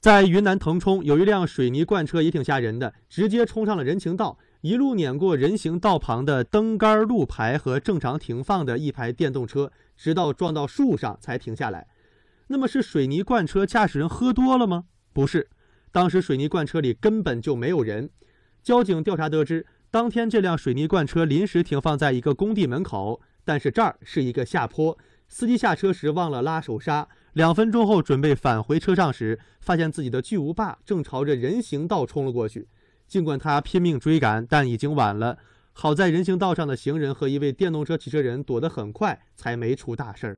在云南腾冲，有一辆水泥罐车也挺吓人的，直接冲上了人行道，一路碾过人行道旁的灯杆、路牌和正常停放的一排电动车，直到撞到树上才停下来。那么是水泥罐车驾驶人喝多了吗？不是，当时水泥罐车里根本就没有人。交警调查得知，当天这辆水泥罐车临时停放在一个工地门口，但是这儿是一个下坡，司机下车时忘了拉手刹。两分钟后，准备返回车上时，发现自己的巨无霸正朝着人行道冲了过去。尽管他拼命追赶，但已经晚了。好在人行道上的行人和一位电动车骑车人躲得很快，才没出大事儿。